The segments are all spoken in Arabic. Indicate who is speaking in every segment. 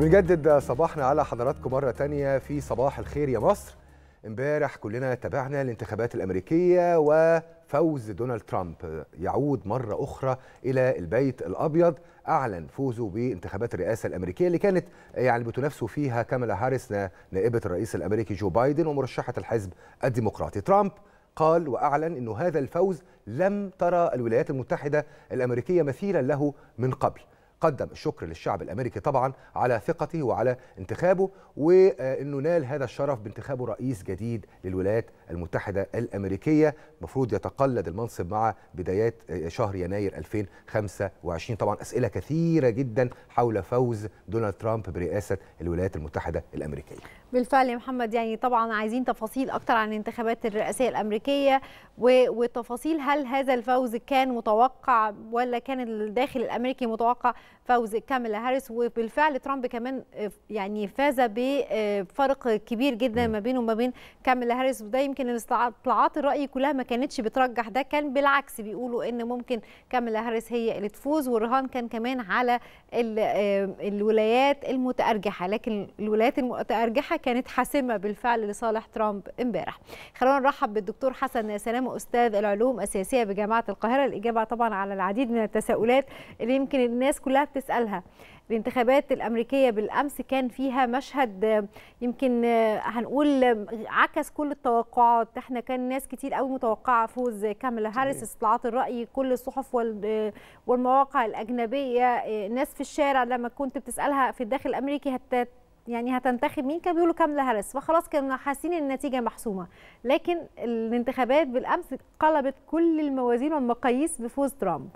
Speaker 1: بنجدد صباحنا على حضراتكم مرة تانية في صباح الخير يا مصر امبارح كلنا تابعنا الانتخابات الأمريكية وفوز دونالد ترامب يعود مرة أخرى إلى البيت الأبيض أعلن فوزه بانتخابات الرئاسة الأمريكية اللي كانت يعني بتنافسوا فيها كاميلا هاريس نائبة الرئيس الأمريكي جو بايدن ومرشحة الحزب الديمقراطي ترامب قال وأعلن أنه هذا الفوز لم ترى الولايات المتحدة الأمريكية مثيلا له من قبل قدم الشكر للشعب الامريكي طبعا على ثقته وعلى انتخابه وانه نال هذا الشرف بانتخابه رئيس جديد للولايات المتحدة الأمريكية المفروض يتقلد المنصب مع بدايات آه، شهر يناير 2025 طبعا أسئلة كثيرة جدا حول فوز دونالد ترامب برئاسة الولايات المتحدة الأمريكية
Speaker 2: بالفعل يا محمد يعني طبعا عايزين تفاصيل اكتر عن انتخابات الرئاسيه الامريكيه وتفاصيل هل هذا الفوز كان متوقع ولا كان الداخل الامريكي متوقع فوز كاميلا هاريس وبالفعل ترامب كمان آه، يعني فاز بفرق كبير جدا ما بينه وما بين كاميلا هاريس وده يمكن يمكن ان استطلاعات الراي كلها ما كانتش بترجح ده كان بالعكس بيقولوا ان ممكن كاملا هاريس هي اللي تفوز والرهان كان كمان على الولايات المتارجحه لكن الولايات المتارجحه كانت حاسمه بالفعل لصالح ترامب امبارح خلونا نرحب بالدكتور حسن سلامه استاذ العلوم السياسيه بجامعه القاهره الاجابه طبعا على العديد من التساؤلات اللي يمكن الناس كلها بتسالها الانتخابات الامريكيه بالامس كان فيها مشهد يمكن هنقول عكس كل التوقعات احنا كان ناس كتير قوي متوقعه فوز كاملا هاريس استطلاعات الراي كل الصحف والمواقع الاجنبيه ناس في الشارع لما كنت بتسالها في الداخل الامريكي هت يعني هتنتخب مين كانوا بيقولوا كاملا هاريس فخلاص كانوا حاسين ان النتيجه محسومه لكن الانتخابات بالامس قلبت كل الموازين والمقاييس بفوز ترامب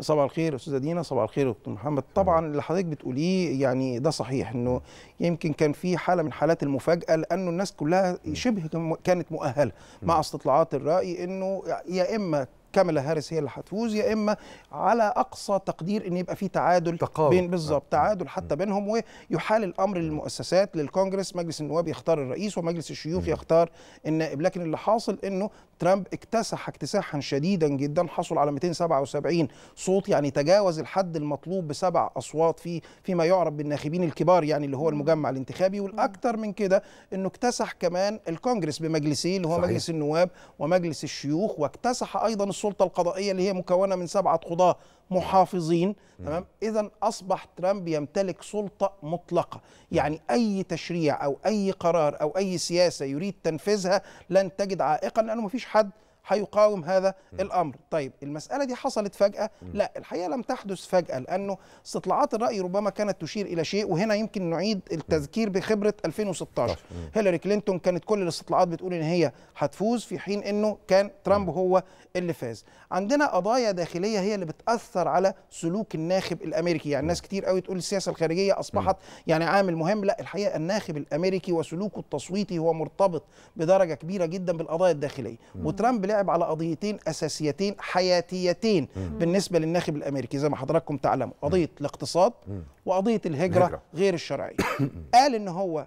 Speaker 3: صباح الخير استاذه دينا صباح الخير دكتور محمد طبعا اللي حضرتك بتقوليه يعني ده صحيح انه يمكن كان في حاله من حالات المفاجاه لانه الناس كلها شبه كانت مؤهله مع استطلاعات الراي انه يا اما كاميلا هاريس هي اللي هتفوز يا اما على اقصى تقدير ان يبقى في تعادل تقارب. بين بالظبط آه. تعادل حتى بينهم ويحال الامر للمؤسسات للكونجرس مجلس النواب يختار الرئيس ومجلس الشيوخ يختار النائب لكن اللي حاصل انه ترامب اكتسح اكتساحا شديدا جدا حصل على 277 صوت يعني تجاوز الحد المطلوب بسبع اصوات في فيما يعرف بالناخبين الكبار يعني اللي هو المجمع الانتخابي والاكثر من كده انه اكتسح كمان الكونجرس بمجلسيه اللي هو صحيح. مجلس النواب ومجلس الشيوخ واكتسح ايضا السلطه القضائيه اللي هي مكونه من سبعه قضاه محافظين تمام اذا اصبح ترامب يمتلك سلطه مطلقه يعني اي تشريع او اي قرار او اي سياسه يريد تنفيذها لن تجد عائقا لانه ما فيش حد هيقاوم هذا م. الامر طيب المساله دي حصلت فجاه م. لا الحقيقه لم تحدث فجاه لانه استطلاعات الراي ربما كانت تشير الى شيء وهنا يمكن نعيد التذكير بخبره 2016 طيب، هيلاري كلينتون كانت كل الاستطلاعات بتقول ان هي هتفوز في حين انه كان ترامب هو اللي فاز عندنا قضايا داخليه هي اللي بتاثر على سلوك الناخب الامريكي يعني ناس كتير قوي تقول السياسه الخارجيه اصبحت يعني عامل مهم لا الحقيقه الناخب الامريكي وسلوكه التصويتي هو مرتبط بدرجه كبيره جدا بالقضايا الداخليه وترامب لعب على قضيتين اساسيتين حياتيتين مم. بالنسبه للناخب الامريكي زي ما حضراتكم تعلموا قضيه مم. الاقتصاد مم. وقضيه الهجره غير الشرعيه قال ان هو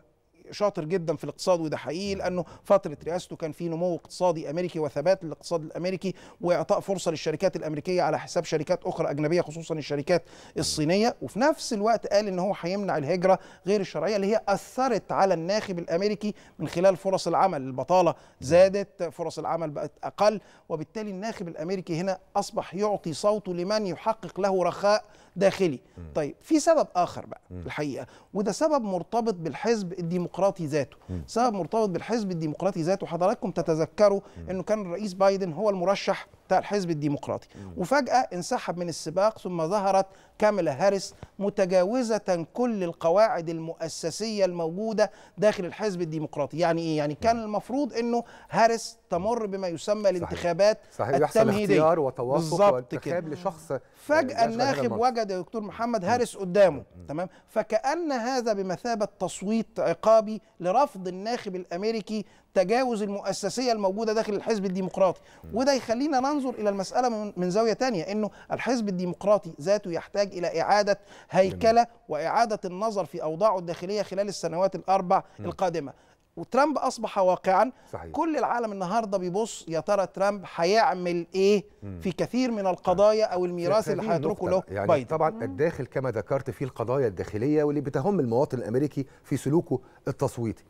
Speaker 3: شاطر جدا في الاقتصاد وده حقيقي نعم. لانه فتره رئاسته كان في نمو اقتصادي امريكي وثبات للاقتصاد الامريكي واعطاء فرصه للشركات الامريكيه على حساب شركات اخرى اجنبيه خصوصا الشركات نعم. الصينيه وفي نفس الوقت قال ان هو هيمنع الهجره غير الشرعيه اللي هي اثرت على الناخب الامريكي من خلال فرص العمل البطاله نعم. زادت فرص العمل بقت اقل وبالتالي الناخب الامريكي هنا اصبح يعطي صوته لمن يحقق له رخاء داخلي طيب في سبب اخر بقى الحقيقه وده سبب مرتبط بالحزب الديمقراطي الديمقراطي ذاته سبب مرتبط بالحزب الديمقراطي ذاته حضراتكم تتذكروا انه كان الرئيس بايدن هو المرشح بتاع الحزب الديمقراطي وفجأة انسحب من السباق ثم ظهرت كاميلا هاريس متجاوزة كل القواعد المؤسسية الموجودة داخل الحزب الديمقراطي يعني إيه؟ يعني كان المفروض أنه هاريس تمر بما يسمى الانتخابات صحيح. التمهيدية صحيح يحصل اختيار وتوافق لشخص آه، فجأة الناخب وجد دكتور محمد هاريس قدامه تمام فكأن هذا بمثابة تصويت عقابي لرفض الناخب الأمريكي تجاوز المؤسسيه الموجوده داخل الحزب الديمقراطي وده يخلينا ننظر الى المساله من زاويه تانية انه الحزب الديمقراطي ذاته يحتاج الى اعاده هيكله واعاده النظر في اوضاعه الداخليه خلال السنوات الاربع القادمه وترامب اصبح واقعا صحيح. كل العالم النهارده بيبص يا ترى ترامب هيعمل ايه مم. في كثير من القضايا او الميراث اللي هيتركه له يعني بايدن طبعا
Speaker 1: مم. الداخل كما ذكرت في القضايا الداخليه واللي بتهم المواطن الامريكي في سلوكه التصويتي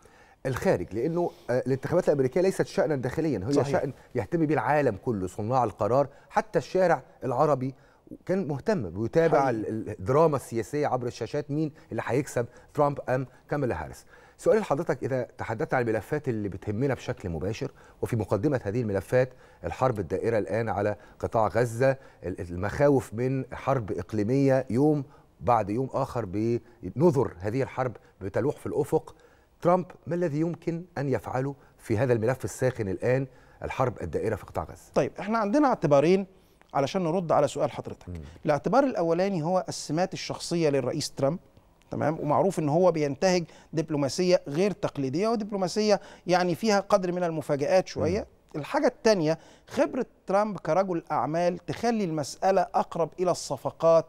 Speaker 1: الخارج لانه آه، الانتخابات الامريكيه ليست شانا داخليا هي صحيح. شان يهتم به العالم كله صناع القرار حتى الشارع العربي كان مهتم بيتابع حقيقي. الدراما السياسيه عبر الشاشات مين اللي هيكسب ترامب ام كاميلا هاريس سؤال لحضرتك اذا تحدثت عن الملفات اللي بتهمنا بشكل مباشر وفي مقدمه هذه الملفات الحرب الدائره الان على قطاع غزه المخاوف من حرب اقليميه يوم بعد يوم اخر بنذر هذه الحرب بتلوح في الافق ترامب ما الذي يمكن أن يفعله في هذا الملف الساخن الآن الحرب الدائرة في قطاع غزة طيب احنا عندنا اعتبارين علشان نرد على
Speaker 3: سؤال حضرتك الاعتبار الأولاني هو السمات الشخصية للرئيس ترامب تمام ومعروف ان هو بينتهج دبلوماسيه غير تقليديه ودبلوماسيه يعني فيها قدر من المفاجات شويه مم. الحاجة الثانية خبرة ترامب كرجل أعمال تخلي المسألة أقرب إلى الصفقات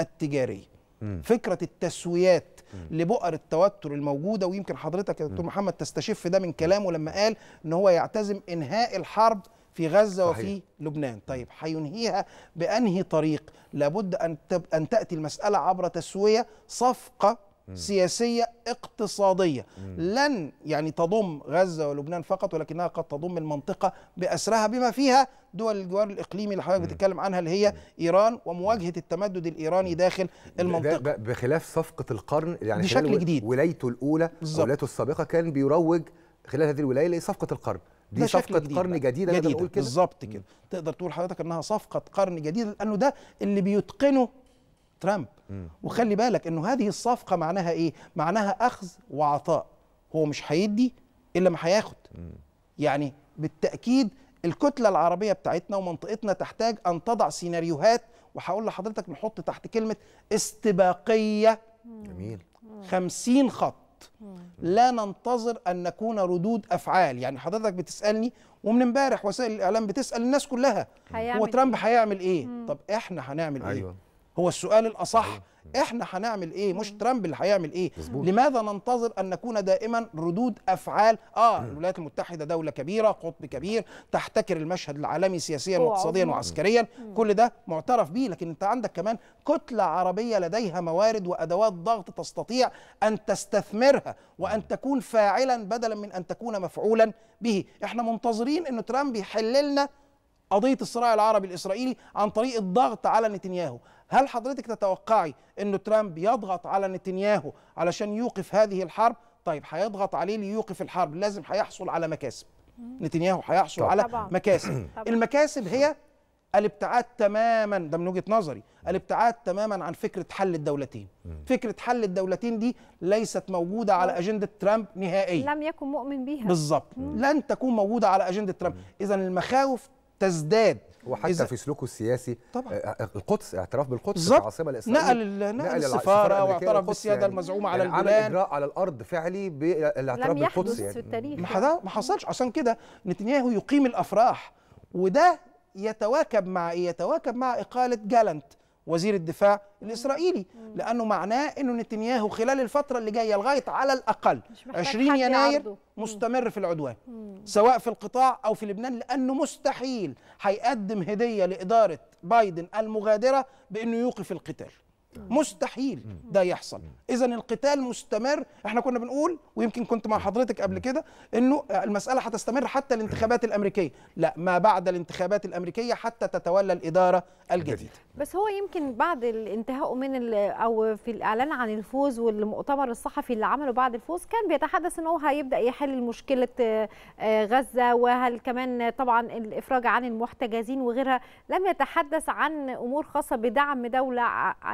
Speaker 3: التجارية مم. فكرة التسويات لبؤر التوتر الموجوده ويمكن حضرتك يا دكتور محمد تستشف ده من كلامه لما قال ان هو يعتزم انهاء الحرب في غزة صحيح. وفي لبنان طيب حينهيها بأنهي طريق لابد أن, أن تأتي المسألة عبر تسوية صفقة سياسية اقتصادية لن يعني تضم غزة ولبنان فقط ولكنها قد تضم المنطقة بأسرها بما فيها دول الجوار الإقليمي اللي حضرتك بتتكلم عنها اللي هي
Speaker 1: إيران ومواجهة التمدد الإيراني داخل المنطقة ده بخلاف صفقة القرن يعني بشكل جديد ولايته الأولى ولايته السابقة كان بيروج خلال هذه الولاية لصفقة القرن دي صفقة جديد قرن جديدة, جديدة. بالظبط كده تقدر تقول حضرتك انها صفقة قرن جديدة
Speaker 3: لانه ده اللي بيتقنه ترامب
Speaker 1: م. وخلي
Speaker 3: بالك انه هذه الصفقه معناها ايه معناها اخذ وعطاء هو مش هيدي الا ما هياخد يعني بالتاكيد الكتله العربيه بتاعتنا ومنطقتنا تحتاج ان تضع سيناريوهات وهقول لحضرتك نحط تحت كلمه استباقيه جميل 50 خط لا ننتظر ان نكون ردود افعال يعني حضرتك بتسالني ومن امبارح وسائل الاعلام بتسال الناس كلها هو ترامب إيه؟ هيعمل ايه مم. طب احنا هنعمل ايه أيوة. هو السؤال الاصح احنا هنعمل ايه مش ترامب اللي هيعمل ايه مزبوط. لماذا ننتظر ان نكون دائما ردود افعال اه الولايات المتحده دوله كبيره قطب كبير تحتكر المشهد العالمي سياسيا واقتصاديا وعسكريا كل ده معترف به لكن انت عندك كمان كتله عربيه لديها موارد وادوات ضغط تستطيع ان تستثمرها وان تكون فاعلا بدلا من ان تكون مفعولا به احنا منتظرين ان ترامب يحل لنا قضيه الصراع العربي الاسرائيلي عن طريق الضغط على نتنياهو هل حضرتك تتوقعي أن ترامب يضغط على نتنياهو علشان يوقف هذه الحرب طيب هيضغط عليه ليوقف الحرب لازم هيحصل على مكاسب نتنياهو هيحصل على مكاسب طبعا. المكاسب هي الابتعاد تماما ده من وجهه نظري الابتعاد تماما عن فكره حل الدولتين فكره حل الدولتين دي ليست موجوده على اجنده ترامب نهائيا
Speaker 2: لم يكن مؤمن بها بالظبط لن
Speaker 3: تكون
Speaker 1: موجوده على اجنده ترامب اذا المخاوف تزداد وحتى في سلوكه السياسي طبعا آه، آه، القدس اعتراف بالقدس العاصمه الاسرائيليه نقل نقل, نقل السفاره واعترف بالسياده يعني المزعومه يعني على الجولان عمل اجراء على الارض فعلي بالاعتراف بالقدس يعني في التاريخ
Speaker 3: ما حصلش عشان كده نتنياهو يقيم الافراح وده يتواكب مع ايه؟ يتواكب مع اقاله جالنت وزير الدفاع الاسرائيلي لانه معناه انه نتنياهو خلال الفتره اللي جايه لغايه على الاقل 20 يناير مستمر في العدوان سواء في القطاع او في لبنان لانه مستحيل هيقدم هديه لاداره بايدن المغادره بانه يوقف القتال مستحيل ده يحصل اذا القتال مستمر احنا كنا بنقول ويمكن كنت مع حضرتك قبل كده انه المساله هتستمر حتى الانتخابات الامريكيه لا ما بعد الانتخابات الامريكيه حتى تتولى الاداره الجديده
Speaker 2: بس هو يمكن بعد الانتهاء من او في الاعلان عن الفوز والمؤتمر الصحفي اللي عمله بعد الفوز كان بيتحدث ان هو هيبدا يحل مشكله آه، غزه وهل كمان طبعا الافراج عن المحتجزين وغيرها لم يتحدث عن امور خاصه بدعم دوله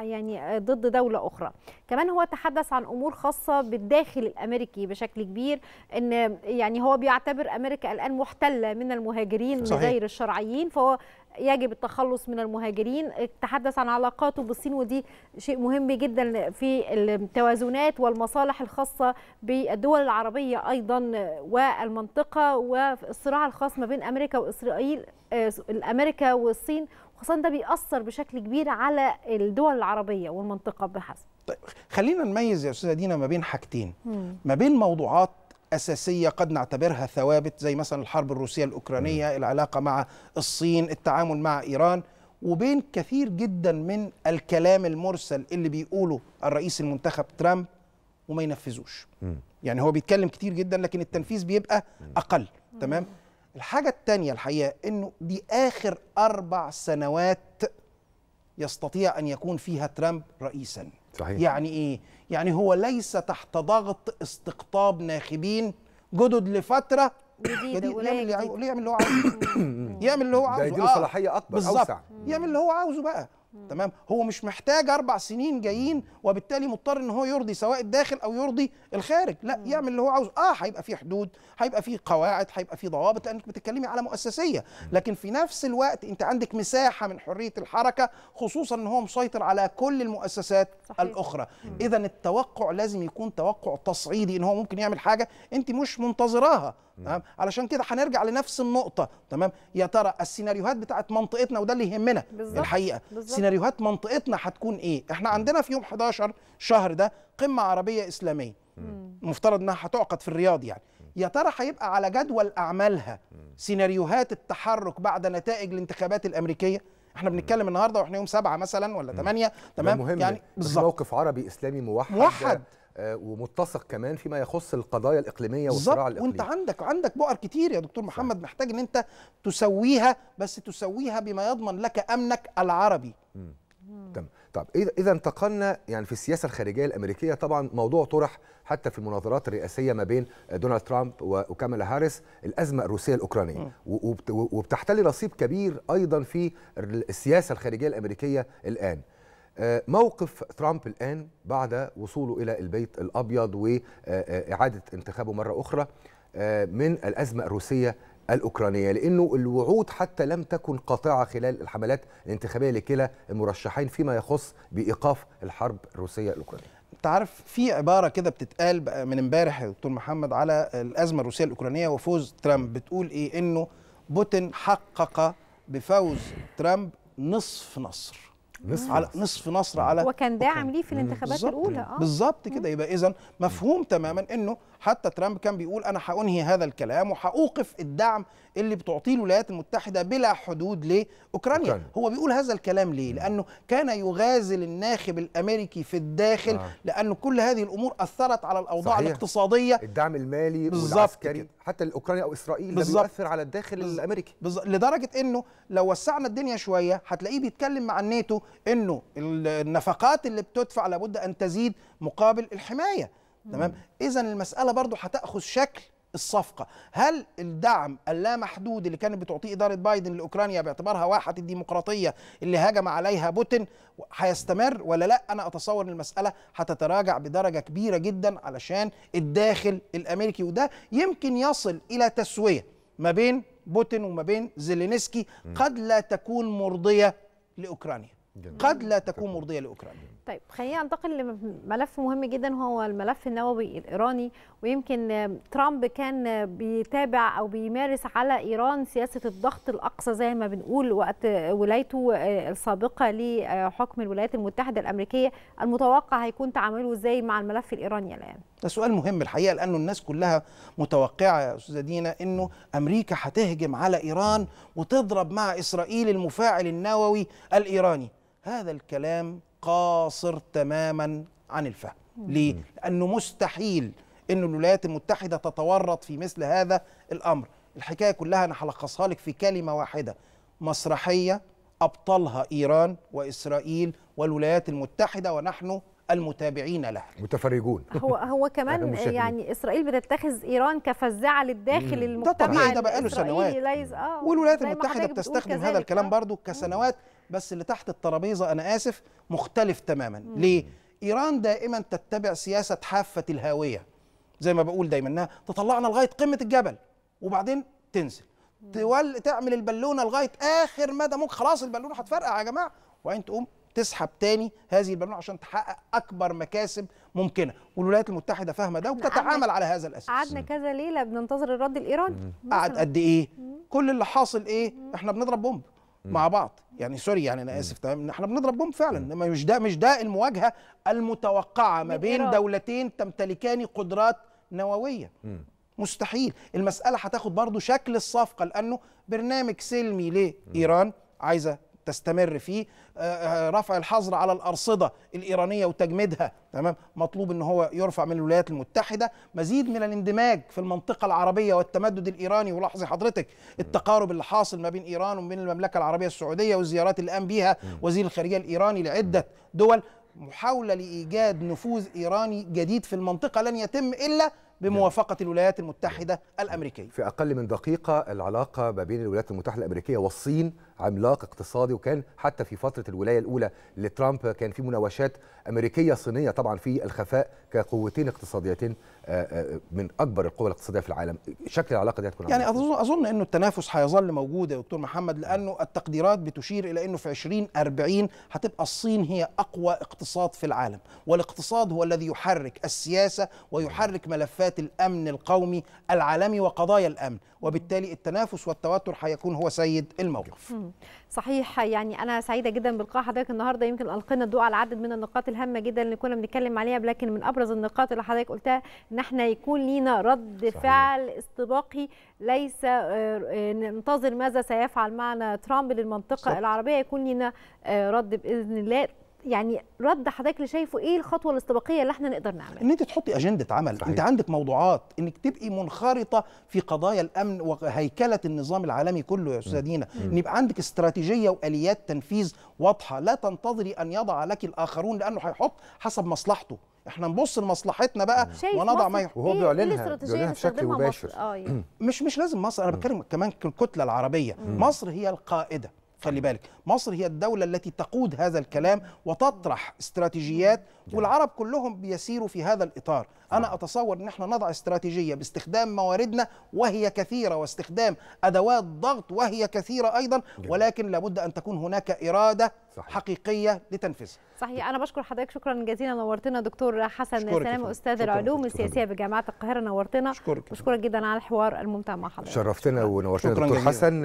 Speaker 2: يعني يعني ضد دولة أخرى كمان هو تحدث عن أمور خاصة بالداخل الأمريكي بشكل كبير أن يعني هو بيعتبر أمريكا الآن محتلة من المهاجرين صحيح. غير الشرعيين فهو يجب التخلص من المهاجرين تحدث عن علاقاته بالصين ودي شيء مهم جدا في التوازنات والمصالح الخاصة بالدول العربية أيضا والمنطقة والصراع الخاص ما بين أمريكا وإسرائيل آه، أمريكا والصين خاصة ده بيأثر بشكل كبير على الدول العربية والمنطقة بحسب طيب
Speaker 3: خلينا نميز يا أستاذة دينا ما بين حاجتين ما بين موضوعات أساسية قد نعتبرها ثوابت زي مثلا الحرب الروسية الأوكرانية العلاقة مع الصين التعامل مع إيران وبين كثير جدا من الكلام المرسل اللي بيقوله الرئيس المنتخب ترامب وما ينفذوش يعني هو بيتكلم كتير جدا لكن التنفيذ بيبقى أقل تمام الحاجة الثانية الحقيقة أنه دي آخر أربع سنوات يستطيع أن يكون فيها ترامب رئيساً صحيح. يعني ايه يعني هو ليس تحت ضغط استقطاب ناخبين جدد لفتره جديد يعمل اللي يعمل اللي هو عاوزه يعمل اللي هو عاوزه ده يديله آه. صلاحيه اكبر اوسع يعمل اللي هو عاوزه بقى تمام هو مش محتاج اربع سنين جايين وبالتالي مضطر ان هو يرضي سواء الداخل او يرضي الخارج لا يعمل اللي هو عاوزه اه هيبقى في حدود هيبقى في قواعد هيبقى في ضوابط لانك بتتكلمي على مؤسسيه لكن في نفس الوقت انت عندك مساحه من حريه الحركه خصوصا ان هو مسيطر على كل المؤسسات صحيح. الاخرى اذا التوقع لازم يكون توقع تصعيدي ان هو ممكن يعمل حاجه انت مش منتظراها تمام علشان كده هنرجع لنفس النقطه تمام يا ترى السيناريوهات بتاعت منطقتنا وده اللي يهمنا بالزبط. الحقيقه بالزبط. سيناريوهات منطقتنا هتكون ايه احنا عندنا في يوم 11 شهر ده قمه عربيه اسلاميه المفترض انها هتعقد في الرياض يعني يا ترى هيبقى على جدول اعمالها سيناريوهات التحرك بعد نتائج الانتخابات الامريكيه احنا بنتكلم النهارده
Speaker 1: واحنا يوم سبعة مثلا ولا ثمانية تمام مهم. يعني بالظبط موقف عربي اسلامي موحد موحد آه، ومتسق كمان فيما يخص القضايا الاقليميه والصراع الاقليمي وانت عندك عندك بؤر كتير يا دكتور
Speaker 3: محمد صح. محتاج ان انت تسويها بس تسويها بما يضمن لك امنك العربي
Speaker 1: م. تمام طب اذا انتقلنا يعني في السياسه الخارجيه الامريكيه طبعا موضوع طرح حتى في المناظرات الرئاسيه ما بين دونالد ترامب وكاميلا هاريس الازمه الروسيه الاوكرانيه وبتحتل رصيد كبير ايضا في السياسه الخارجيه الامريكيه الان آه، موقف ترامب الان بعد وصوله الى البيت الابيض واعاده آه، آه، انتخابه مره اخرى من الازمه الروسيه الأوكرانية لأنه الوعود حتى لم تكن قاطعة خلال الحملات الانتخابية لكلا المرشحين فيما يخص بإيقاف الحرب الروسية الأوكرانية انت عارف في عباره
Speaker 3: كده بتتقال من امبارح يا دكتور محمد على الازمه الروسيه الاوكرانيه وفوز ترامب بتقول ايه انه بوتين حقق بفوز ترامب نصف نصر نصف على نصف نصر على
Speaker 2: وكان داعم ليه في الانتخابات الاولى اه
Speaker 3: بالظبط كده يبقى اذا مفهوم تماما انه حتى ترامب كان بيقول انا هانهي هذا الكلام وهاوقف الدعم اللي بتعطيه الولايات المتحده بلا حدود لاوكرانيا أوكرانيا. هو بيقول هذا الكلام ليه لانه كان يغازل الناخب الامريكي في الداخل آه. لانه كل هذه الامور اثرت على الاوضاع صحيح. الاقتصاديه الدعم المالي والعسكري كده. حتى الاوكراني او اسرائيل ده بيؤثر على الداخل بالزبط. الامريكي بالزبط. لدرجه انه لو وسعنا الدنيا شويه هتلاقيه بيتكلم مع الناتو انه النفقات اللي بتدفع لابد ان تزيد مقابل الحمايه تمام اذا المساله برضو هتاخذ شكل الصفقه هل الدعم اللامحدود اللي كانت بتعطيه اداره بايدن لاوكرانيا باعتبارها واحه الديمقراطيه اللي هاجم عليها بوتين هيستمر ولا لا انا اتصور ان المساله هتتراجع بدرجه كبيره جدا علشان الداخل الامريكي وده يمكن يصل الى تسويه ما بين بوتين وما بين زيلينسكي قد لا تكون مرضيه لاوكرانيا قد لا تكون مرضيه لاوكرانيا
Speaker 2: طيب خلينا ننتقل لملف مهم جدا هو الملف النووي الايراني ويمكن آه، ترامب كان آه، بيتابع او بيمارس على ايران سياسه الضغط الاقصى زي ما بنقول وقت آه، ولايته السابقه لحكم الولايات المتحده الامريكيه المتوقع هيكون تعامله ازاي مع الملف الايراني الان
Speaker 3: ده سؤال مهم الحقيقه لانه الناس كلها متوقعه يا استاذه دينا انه امريكا هتهجم على ايران وتضرب مع اسرائيل المفاعل النووي الايراني هذا الكلام قاصر تماما عن الفهم ليه؟ لأنه مستحيل أن الولايات المتحدة تتورط في مثل هذا الأمر الحكاية كلها أنا هلخصها لك في كلمة واحدة مسرحية أبطلها إيران وإسرائيل والولايات المتحدة ونحن المتابعين لها
Speaker 1: متفرجون
Speaker 2: هو هو كمان يعني اسرائيل بتتخذ ايران كفزاعه للداخل المجتمع ده طبيعي ده بقاله سنوات آه والولايات المتحده بتستخدم هذا
Speaker 3: الكلام آه. برضو كسنوات بس اللي تحت الترابيزه انا اسف مختلف تماما مم. ليه ايران دائما تتبع سياسه حافه الهاويه زي ما بقول دايما انها تطلعنا لغايه قمه الجبل وبعدين تنزل تول تعمل البالونه لغايه اخر مدى ممكن خلاص البالونه هتفرقع يا جماعه وبعدين تقوم تسحب تاني هذه البالونه عشان تحقق اكبر مكاسب ممكنه والولايات المتحده فاهمه ده وبتتعامل على هذا الاساس قعدنا
Speaker 2: كذا ليله بننتظر الرد الايراني قعد قد
Speaker 3: ايه كل اللي حاصل ايه احنا بنضرب بومب مع بعض يعني سوري يعني انا اسف تمام احنا بنضرب بهم فعلا انما مش ده مش ده المواجهه المتوقعه ما بين دولتين تمتلكان قدرات نوويه مستحيل المساله هتاخد برضه شكل الصفقه لانه برنامج سلمي لايران عايزه تستمر فيه آه، آه، رفع الحظر على الارصده الايرانيه وتجميدها تمام مطلوب ان هو يرفع من الولايات المتحده مزيد من الاندماج في المنطقه العربيه والتمدد الايراني ولاحظي حضرتك التقارب اللي حاصل ما بين ايران وبين المملكه العربيه السعوديه والزيارات اللي قام بيها وزير الخارجيه الايراني لعده دول محاوله لايجاد نفوذ ايراني جديد في المنطقه لن يتم الا
Speaker 1: بموافقة الولايات المتحدة الأمريكية في أقل من دقيقة العلاقة ما بين الولايات المتحدة الأمريكية والصين عملاق اقتصادي وكان حتى في فتره الولايه الاولى لترامب كان في مناوشات امريكيه صينيه طبعا في الخفاء كقوتين اقتصاديتين آه، آه، من اكبر القوى الاقتصاديه في العالم شكل العلاقه دي هتكون يعني اظن
Speaker 3: اظن انه التنافس هيظل موجود يا دكتور محمد لانه التقديرات بتشير الى انه في 2040 هتبقى الصين هي اقوى اقتصاد في العالم والاقتصاد هو الذي يحرك السياسه ويحرك ملفات الامن القومي العالمي وقضايا الامن وبالتالي التنافس والتوتر هيكون هو سيد الموقف
Speaker 2: صحيح يعني انا سعيده جدا بلقاء حضرتك النهارده يمكن القينا الضوء على عدد من النقاط الهامه جدا اللي كنا بنتكلم عليها لكن من ابرز النقاط اللي حضرتك قلتها ان احنا يكون لينا رد صحيح. فعل استباقي ليس آه، آه، ننتظر ماذا سيفعل معنا ترامب للمنطقه صح. العربيه يكون لينا آه، رد باذن الله يعني رد حضرتك اللي شايفه ايه الخطوه الاستباقيه اللي احنا نقدر نعملها
Speaker 1: ان انت
Speaker 3: تحطي اجنده عمل صحيح. انت عندك موضوعات انك تبقي منخرطه في قضايا الامن وهيكله النظام العالمي كله يا استاذه دينا ان يبقى عندك استراتيجيه واليات تنفيذ واضحه لا تنتظري ان يضع لك الاخرون لانه هيحط حسب مصلحته احنا نبص لمصلحتنا بقى ونضع ما يحب وهو إيه بيعلنها إيه بيعلنها بشكل مباشر آه، يعني. مش مش لازم مصر انا بتكلم كمان الكتله العربيه مصر هي القائده خلي بالك مصر هي الدولة التي تقود هذا الكلام وتطرح استراتيجيات والعرب كلهم بيسيروا في هذا الإطار أنا نعم. أتصور أن احنا نضع استراتيجية باستخدام مواردنا وهي كثيرة واستخدام أدوات ضغط وهي كثيرة أيضا ولكن لابد أن تكون هناك إرادة صحيح. حقيقية لتنفيذها
Speaker 2: صحيح أنا بشكر حضرتك شكرا جزيلا نورتنا دكتور حسن سلام أستاذ العلوم السياسية بجامعة القاهرة نورتنا شكرا جدا على الحوار الممتع مع حضرتك
Speaker 1: شرفتنا ونورتنا دكتور حسن